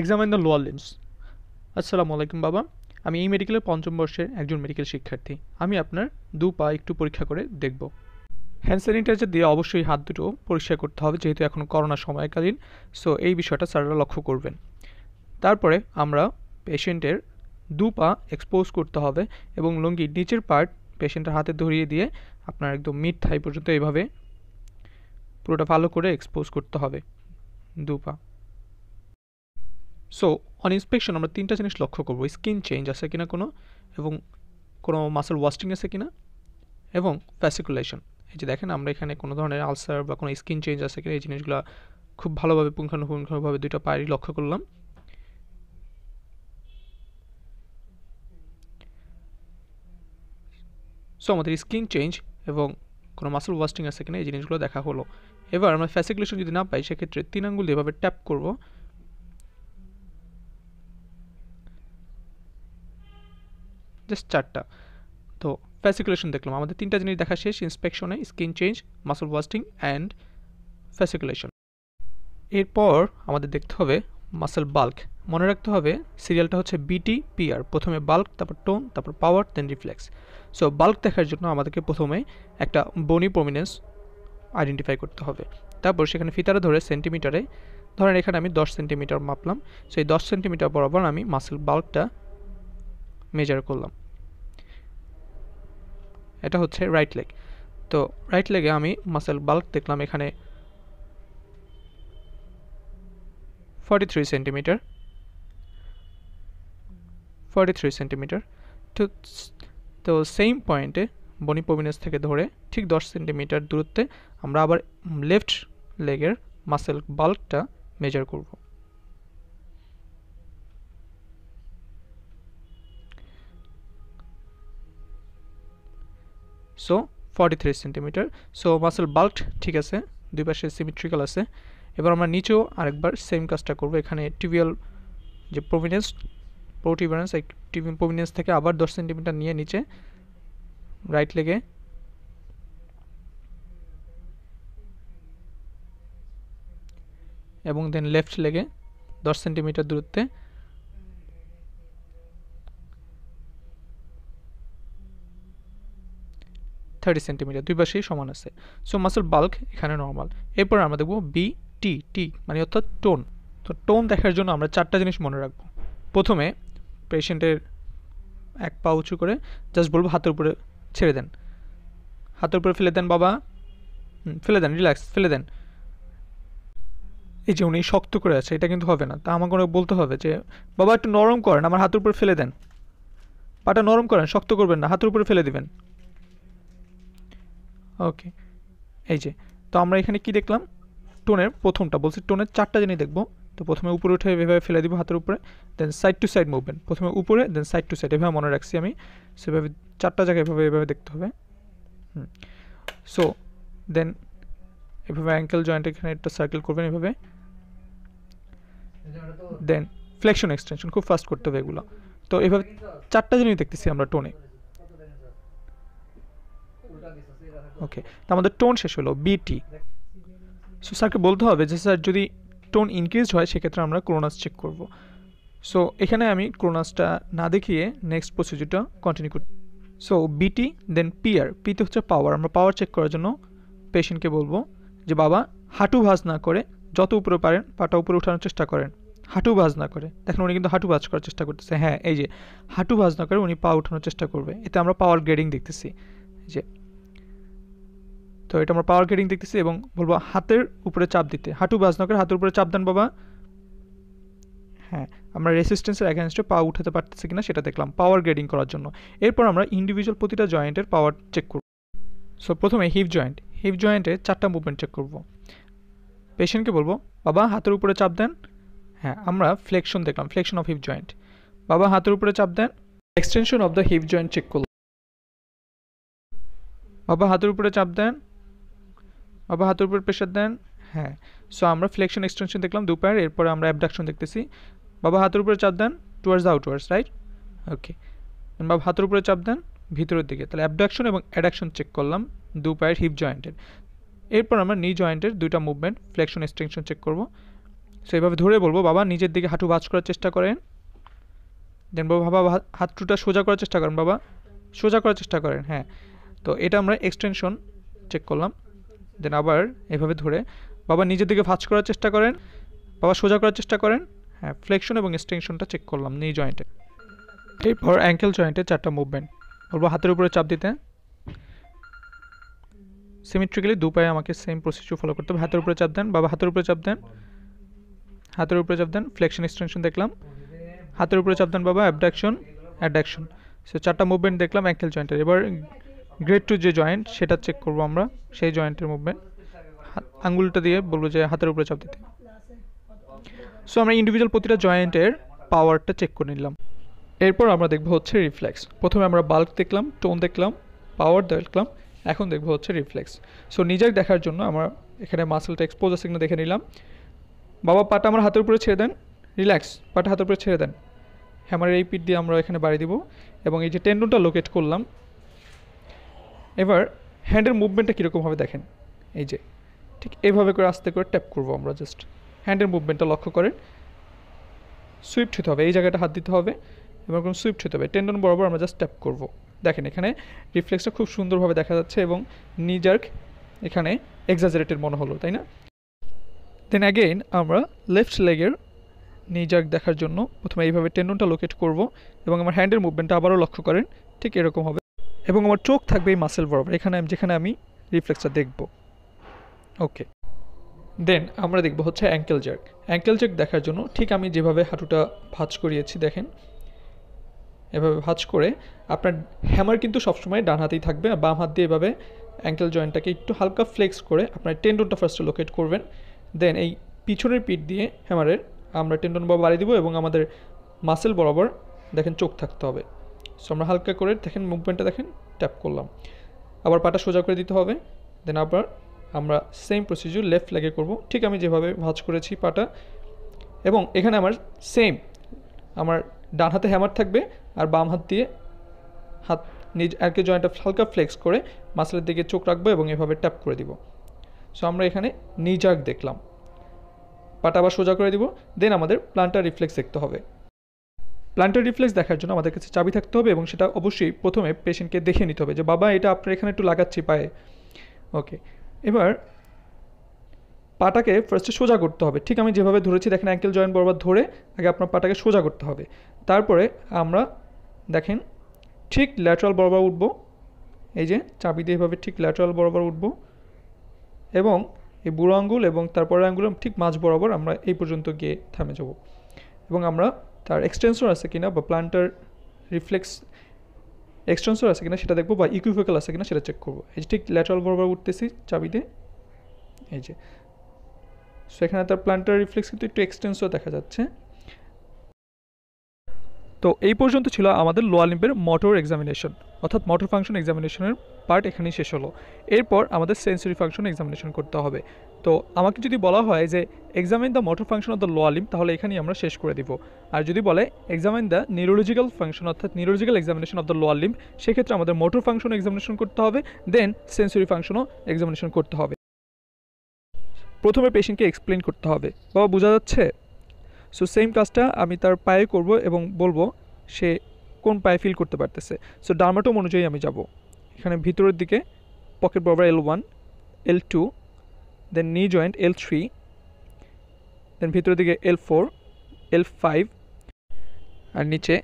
examine the lower limbs আসসালামু আলাইকুম বাবা আমি এই মেডিকেলের পঞ্চম বর্ষের একজন মেডিকেল শিক্ষার্থী আমি আপনার দু পা একটু পরীক্ষা করে দেখব হ্যান্ড স্যানিটাইজার দিয়ে অবশ্যই হাত দুটো পরিষ্কার করতে হবে যেহেতু এখন করোনা সময়কালীন সো এই বিষয়টা স্যাররা লক্ষ্য করবেন তারপরে আমরা পেশেন্টের দু পা এক্সপোজ করতে হবে এবং লুঙ্গির নিচের পার্ট পেশেন্টের হাতে ধরিয়ে দিয়ে আপনার একদম মিড থাই পর্যন্ত এভাবে পুরোটা ভালো করে এক্সপোজ করতে হবে দু পা সো অন ইন্সপেকশন আমরা তিনটা জিনিস লক্ষ্য করবো স্কিন চেঞ্জ আছে কিনা কোনো এবং কোনো মাসেল ওয়াস্টিং আছে কিনা এবং ফ্যাসিকুলেশন এই যে দেখেন আমরা এখানে কোনো ধরনের আলসার বা কোনো স্কিন চেঞ্জ আছে কিনা এই জিনিসগুলো খুব ভালোভাবে পুঙ্খানুপুঙ্খভাবে দুইটা পায়েরই লক্ষ্য করলাম সো আমাদের স্কিন চেঞ্জ এবং কোনো মাসেল ওয়াস্টিং আছে কিনা এই জিনিসগুলো দেখা হলো এবার আমরা ফ্যাসিকুলেশন যদি না পাই সেক্ষেত্রে তিন আঙ্গুল এভাবে ট্যাপ করবো স্টেজ চারটা তো ফ্যাসিকুলেশন দেখলাম আমাদের তিনটা জিনিস দেখা শেষ ইন্সপেকশনে skin change muscle wasting and fasciculation এরপর আমাদের দেখতে হবে মাসেল বাল্ক মনে রাখতে হবে সিরিয়ালটা হচ্ছে বিটি পিআর প্রথমে বাল্ক তারপর টোন তারপর power then reflex so bulk দেখার জন্য আমাদেরকে প্রথমে একটা বনি প্রমিনেন্স আইডেন্টিফাই করতে হবে তারপর সেখানে ফিতারে ধরে সেন্টিমিটারে ধরেন এখানে আমি দশ সেন্টিমিটার মাপলাম সেই দশ সেন্টিমিটার বরাবর আমি মাসেল বাল্কটা মেজার করলাম এটা হচ্ছে রাইট লেগ তো রাইট লেগে আমি মাসেল বাল্ক দেখলাম এখানে forty three centimeter forty three centimeter তো তো সেম পয়েন্টে বনি পবিনেস থেকে ধরে ঠিক দশ সেন্টিমিটার দূরত্বে আমরা আবার লেফট লেগের মাসেল বাল্কটা মেজার করবো so forty three centimeter so muscle bulk ঠিক আছে দুই পাশে সিমেট্রিক্যাল আছে এবার আমরা নিচেও আরেকবার সেম কাজটা করব এখানে টিবিয়াল যে প্রভিনেন্স প্রোটিভিনেন্স এই প্রভিনেন্স থেকে আবার দশ সেন্টিমিটার নিয়ে নিচে রাইট লেগে এবং দেন লেফট লেগে দশ সেন্টিমিটার দূরত্বে থার্টি সেন্টিমিটার দুই পাশেই সমান আছে সো মাসল বাল্ক এখানে নর্মাল এরপর আমরা দেখব বি টি টি মানে অর্থাৎ টোন তো টোন দেখার জন্য আমরা চারটা জিনিস মনে রাখবো প্রথমে পেশেন্টের এক পা উঁচু করে জাস্ট বলবো হাতের উপরে ছেড়ে দেন হাতের উপরে ফেলে দেন বাবা ফেলে দেন রিল্যাক্স ফেলে দেন এই যে উনি শক্ত করে আছে এটা কিন্তু হবে না তা আমাকে বলতে হবে যে বাবা একটু নরম করেন আমার হাতের উপরে ফেলে দেন পাটা নরম করেন শক্ত করবেন না হাতের উপরে ফেলে দেবেন ওকে এই যে তো আমরা এখানে কি দেখলাম টোনের প্রথমটা বলছি টোনের চারটা জিনিস দেখবো তো প্রথমে উপরে উঠে এভাবে ফেলে দিব হাতের উপরে then side to side movement প্রথমে উপরে দেন সাইড টু সাইড এভাবে মনে রাখছি আমি সেভাবে চারটা জায়গায় এভাবে এভাবে দেখতে হবে হুম সো দেন এভাবে অ্যাঙ্কেল জয়েন্ট এখানে একটা সার্কেল করবেন এভাবে দেন ফ্লেকশন এক্সটেনশন খুব ফাস্ট করতে হবে এগুলো তো এভাবে চারটা জিনিস দেখতেছি আমরা টোনে ওকে তো আমাদের টোন শেষ হলো বিটি সো স্যারকে বলতে হবে যে স্যার যদি টোন ইনক্রিজ হয় সেক্ষেত্রে আমরা ক্রোনাস চেক করব সো এখানে আমি ক্রোনাসটা না দেখিয়ে নেক্সট প্রসিডিউরটা কন্টিনিউ করি সো বিটি দেন পিয়ার পিতে হচ্ছে পাওয়ার আমরা পাওয়ার চেক করার জন্য পেশেন্টকে বলবো যে বাবা হাঁটু ভাজ না করে যত উপরে পারেন পাটা উপরে উঠানোর চেষ্টা করেন হাঁটু ভাজ না করে দেখেন উনি কিন্তু হাঁটু ভাজ করার চেষ্টা করতেছে হ্যাঁ এই যে হাঁটু ভাজ না করে উনি পা উঠানোর চেষ্টা করবে এতে আমরা পাওয়ার গ্রেডিং দেখতেছি যে তো এটা আমরা পাওয়ার গ্রেডিং দেখতেছি এবং বলবো হাতের উপরে চাপ দিতে হাঁটু বাজনকের হাতের উপরে চাপ দেন বাবা হ্যাঁ আমরা রেসিস্ট্যান্সের অ্যাগেনস্টে পা উঠাতে পারতেছি কিনা সেটা দেখলাম পাওয়ার গ্রেডিং করার জন্য এরপর আমরা ইন্ডিভিজুয়াল প্রতিটা জয়েন্টের পাওয়ার চেক করব সো প্রথমে হিপ জয়েন্ট হিপ জয়েন্টে চারটা মুভমেন্ট চেক করব পেশেন্টকে বলবো বাবা হাতের উপরে চাপ দেন হ্যাঁ আমরা ফ্লেকশন দেখলাম ফ্লেকশন অফ হিপ জয়েন্ট বাবা হাতের উপরে চাপ দেন extension of the hip joint check করলাম বাবা হাতের উপরে চাপ দেন অবা হাতের উপর প্রেশার দেন হ্যাঁ সো আমরা ফ্লেকশন এক্সটেনশন দেখলাম দুপায়ের পায়ের এরপর আমরা অ্যাবডাকশন দেখতেছি বাবা হাতের উপরে চাপ দেন টুয়ার্ডস আউটওয়ার্ডস রাইট ওকে বাবা হাতের উপরে চাপ দেন ভিতরের দিকে তাহলে অ্যাবডাকশন এবং অ্যাডাকশন চেক করলাম দু পায়ের হিপ জয়েন্টের এরপর আমরা নি জয়েন্টের দুইটা মুভমেন্ট ফ্লেকশন এক্সটেনশন চেক করব সো এইভাবে ধরে বলবো বাবা নিজের দিকে হাঁটু ভাঁজ করার চেষ্টা করেন দেন বাবা বাবা হাতটুটা সোজা করার চেষ্টা করেন বাবা সোজা করার চেষ্টা করেন হ্যাঁ তো এটা আমরা এক্সটেনশন চেক করলাম দেন আবার এভাবে ধরে বাবা নিজের দিকে ভাঁজ করার চেষ্টা করেন বাবা সোজা করার চেষ্টা করেন হ্যাঁ ফ্লেকশন এবং এক্সটেনশনটা চেক করলাম নি জয়েন্টে এরপর অ্যাঙ্কেল জয়েন্টে চারটা মুভমেন্ট বলবো হাতের উপরে চাপ দিতে সিমেট্রিক্যালি দু পায়ে আমাকে সেম প্রসিডিউর ফলো করতে হবে হাতের উপরে চাপ দেন বাবা হাতের উপরে চাপ দেন হাতের উপরে চাপ দেন ফ্লেকশন এক্সটেনশন দেখলাম হাতের উপরে চাপ দেন বাবা অ্যাবডাকশন অ্যাডাকশন সে চারটা মুভমেন্ট দেখলাম অ্যাঙ্কেল জয়েন্টের এবার গ্রেড টু যে জয়েন্ট সেটা চেক করব আমরা সেই জয়েন্টের মুভমেন্ট আঙ্গুলটা দিয়ে বলবো যে হাতের উপরে চাপ দিতে সো আমরা ইন্ডিভিজুয়াল প্রতিটা জয়েন্টের পাওয়ারটা চেক করে নিলাম এরপর আমরা দেখবো হচ্ছে রিফ্লেক্স প্রথমে আমরা বাল্ক দেখলাম টোন দেখলাম পাওয়ার দেখলাম এখন দেখবো হচ্ছে রিফ্লেক্স সো নিজের দেখার জন্য আমরা এখানে মাসেলটা এক্সপোজ আছে কিনা দেখে নিলাম বাবা পাটা আমার হাতের উপরে ছেড়ে দেন রিল্যাক্স পাটা হাতের উপরে ছেড়ে দেন হ্যামারের এই পিট দিয়ে আমরা এখানে বাড়ি দিব এবং এই যে টেন্ডনটা লোকেট করলাম এবার হ্যান্ডের মুভমেন্টটা কীরকম হবে দেখেন এই যে ঠিক এইভাবে করে আস্তে করে ট্যাপ করবো আমরা জাস্ট হ্যান্ডের মুভমেন্টটা লক্ষ্য করেন সুইফট হতে হবে এই জায়গাটা হাত দিতে হবে এবং সুইফট হতে হবে টেন্ডন বরাবর আমরা জাস্ট ট্যাপ করবো দেখেন এখানে রিফ্লেক্সটা খুব সুন্দরভাবে দেখা যাচ্ছে এবং নিজার্ক এখানে এক্সাজারেটেড মনে হলো তাই না দেন অ্যাগেইন আমরা লেফট লেগের নিজার্ক দেখার জন্য প্রথমে এইভাবে টেন্ডনটা লোকেট করব এবং আমার হ্যান্ডের মুভমেন্টটা আবারও লক্ষ্য করেন ঠিক এরকম হবে এবং আমার চোখ থাকবে এই মাসেল বরাবর এখানে যেখানে আমি রিফ্লেক্সটা দেখব ওকে দেন আমরা দেখব হচ্ছে অ্যাঙ্কেল জার্ক অ্যাঙ্কেল জার্ক দেখার জন্য ঠিক আমি যেভাবে হাঁটুটা ভাঁজ করিয়েছি দেখেন এভাবে ভাঁজ করে আপনার হ্যামার কিন্তু সবসময় ডান হাতেই থাকবে বাম হাত দিয়ে এভাবে অ্যাঙ্কেল জয়েন্টটাকে একটু হালকা ফ্লেক্স করে আপনার টেন্ডনটা ফার্স্টে লোকেট করবেন দেন এই পিছনের পিঠ দিয়ে হ্যামারের আমরা টেন্ডন বাড়িয়ে দেবো এবং আমাদের মাসেল বরাবর দেখেন চোখ থাকতে হবে সো আমরা হালকা করে দেখেন মুভমেন্টটা দেখেন ট্যাপ করলাম আবার পাটা সোজা করে দিতে হবে দেন আবার আমরা সেম প্রসিডিউর লেফট লেগে করব ঠিক আমি যেভাবে ভাজ করেছি পাটা এবং এখানে আমার সেম আমার ডান হাতে হ্যামার থাকবে আর বাম হাত দিয়ে হাত নিজ একে জয়েন্টটা হালকা ফ্লেক্স করে মাসলের দিকে চোখ রাখবো এবং এভাবে ট্যাপ করে দিব সো আমরা এখানে নিজাক দেখলাম পাটা আবার সোজা করে দিব দেন আমাদের প্লান্টার রিফ্লেক্স দেখতে হবে প্ল্যান্টার রিফ্লেক্স দেখার জন্য আমাদের কাছে চাবি থাকতে হবে এবং সেটা অবশ্যই প্রথমে পেশেন্টকে দেখে নিতে হবে যে বাবা এটা আপনার এখানে একটু লাগাচ্ছি পায়ে ওকে এবার পাটাকে ফার্স্টে সোজা করতে হবে ঠিক আমি যেভাবে ধরেছি দেখেন অ্যাঙ্কেল জয়েন্ট বরাবর ধরে আগে আপনার পাটাকে সোজা করতে হবে তারপরে আমরা দেখেন ঠিক ল্যাটারাল বরাবর উঠবো এই যে চাবি দিয়ে এভাবে ঠিক ল্যাটারাল বরাবর উঠবো এবং এই বুড়ো আঙ্গুল এবং তারপরে আঙ্গুল ঠিক মাঝ বরাবর আমরা এই পর্যন্ত গিয়ে থামে যাব এবং আমরা তার এক্সটেনশন আছে কিনা বা প্ল্যান্টার রিফ্লেক্স এক্সটেনশন আছে কিনা সেটা দেখবো বা ইকুইফেকাল আছে কিনা সেটা চেক করবো এই যে ঠিক ল্যাটারাল বরাবর উঠতেছি চাবিতে এই যে সো এখানে তার প্ল্যান্টার রিফ্লেক্স কিন্তু একটু এক্সটেন্সও দেখা যাচ্ছে তো এই পর্যন্ত ছিল আমাদের লোয়ালিম্পের লিম্পের মোটর এক্সামিনেশন অর্থাৎ মোটর ফাংশন এক্সামিনেশনের পার্ট এখানেই শেষ হলো এরপর আমাদের সেন্সরি ফাংশন এক্সামিনেশন করতে হবে তো আমাকে যদি বলা হয় যে examine the motor function of the lower limb তাহলে এখানেই আমরা শেষ করে দিব আর যদি বলে এক্সামিন দ্য নিউরোলজিক্যাল ফাংশন অর্থাৎ neurological examination of the lower সেক্ষেত্রে আমাদের মোটর ফাংশন এক্সামিনেশন করতে হবে দেন সেন্সরি ফাংশনও এক্সামিনেশন করতে হবে প্রথমে পেশেন্টকে এক্সপ্লেন করতে হবে বাবা বোঝা যাচ্ছে সো সেম কাজটা আমি তার পায়ে করব এবং বলবো সে কোন পায়ে ফিল করতে পারতেছে সো ডার্মাটোম অনুযায়ী আমি যাব এখানে ভিতরের দিকে পকেট বরাবর এল ওয়ান এল টু দেন নি জয়েন্ট এল থ্রি দেন ভিতরের দিকে এল ফোর এল ফাইভ আর নিচে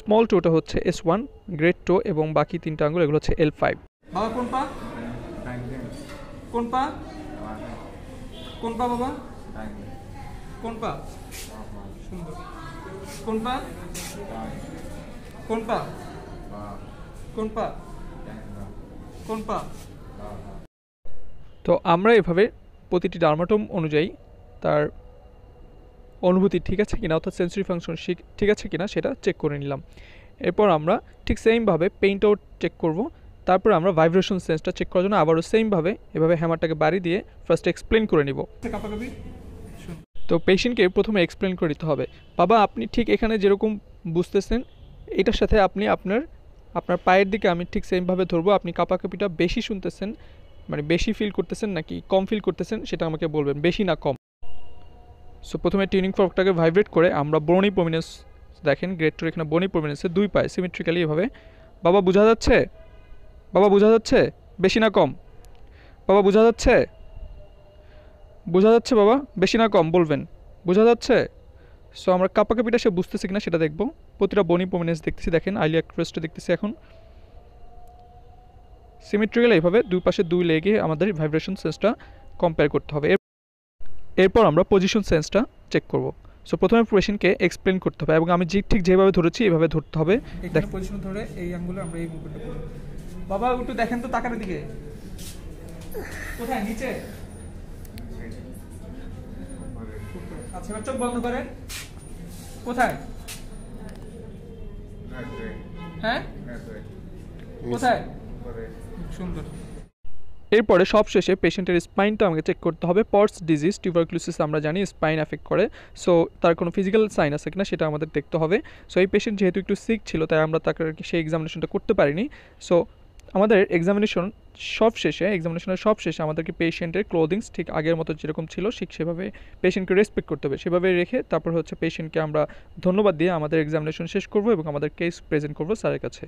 স্মল টোটা হচ্ছে এস ওয়ান গ্রেট টো এবং বাকি তিনটা আঙ্গুল এগুলো হচ্ছে এল ফাইভ বাবা কোন পা কোন পা কোন পা বাবা কোন পা কোন পা কোন পা কোন পা কোন পা তো আমরা এভাবে প্রতিটি ডার্মাটোম অনুযায়ী তার অনুভূতি ঠিক আছে কিনা অর্থাৎ সেন্সরি ফাংশন ঠিক আছে কিনা সেটা চেক করে নিলাম এরপর আমরা ঠিক সেমভাবে পেইন্ট আউট চেক করব তারপর আমরা ভাইব্রেশন সেন্সটা চেক করার জন্য আবারও সেমভাবে এভাবে হ্যামারটাকে বাড়ি দিয়ে ফার্স্ট এক্সপ্লেন করে নিব তো পেশেন্টকে প্রথমে এক্সপ্লেন করে দিতে হবে বাবা আপনি ঠিক এখানে যেরকম বুঝতেছেন এটার সাথে আপনি আপনার আপনার পায়ের দিকে আমি ঠিক সেমভাবে ধরবো আপনি কাপাকাপিটা বেশি শুনতেছেন মানে বেশি ফিল করতেছেন নাকি কম ফিল করতেছেন সেটা আমাকে বলবেন বেশি না কম সো প্রথমে টিউনিং ফর্কটাকে ভাইব্রেট করে আমরা বনি প্রমিনেন্স দেখেন গ্রেড টুর এখানে বনি প্রমিনেন্সে দুই পায় সিমেট্রিক্যালি এভাবে বাবা বোঝা যাচ্ছে বাবা বোঝা যাচ্ছে বেশি না কম বাবা বোঝা যাচ্ছে বোঝা যাচ্ছে বাবা বেশি না কম বলবেন বোঝা যাচ্ছে সো আমরা কাপাকাপিটা সে বুঝতেছি কিনা সেটা দেখব প্রতিটা বনি প্রমিনেন্স দেখতেছি দেখেন আইলি অ্যাক্ট্রেসটা দেখতেছি এখন সিমেট্রিক্যাল এইভাবে দুই পাশে দুই লেগে আমাদের ভাইব্রেশন সেন্সটা কম্পেয়ার করতে হবে এরপর আমরা পজিশন সেন্সটা চেক করব সো প্রথমে পেশেন্টকে এক্সপ্লেন করতে হবে এবং আমি যে ঠিক যেভাবে ধরেছি এভাবে ধরতে হবে দেখেন পজিশন ধরে এই আঙ্গুলে আমরা এই মুভমেন্ট করব বাবা একটু দেখেন তো তাকার দিকে কোথায় নিচে আচ্ছা এবার চোখ বন্ধ করেন কোথায় হ্যাঁ কোথায় এরপরে সবশেষে পেশেন্টের স্পাইনটা আমাকে চেক করতে হবে পর্স ডিজিজ টিউবারক্লোসিস আমরা জানি স্পাইন এফেক্ট করে সো তার কোনো ফিজিক্যাল সাইন আছে কিনা সেটা আমাদের দেখতে হবে সো এই পেশেন্ট যেহেতু একটু সিক ছিল তাই আমরা তাকে সেই এক্সামিনেশনটা করতে পারিনি সো আমাদের এক্সামিনেশন সব শেষে এক্সামিনেশনের সব শেষে আমাদেরকে পেশেন্টের ক্লোদিংস ঠিক আগের মতো যেরকম ছিল ঠিক সেভাবে পেশেন্টকে রেসপেক্ট করতে হবে সেভাবে রেখে তারপর হচ্ছে পেশেন্টকে আমরা ধন্যবাদ দিয়ে আমাদের এক্সামিনেশন শেষ করবো এবং আমাদের কেস প্রেজেন্ট করব স্যারের কাছে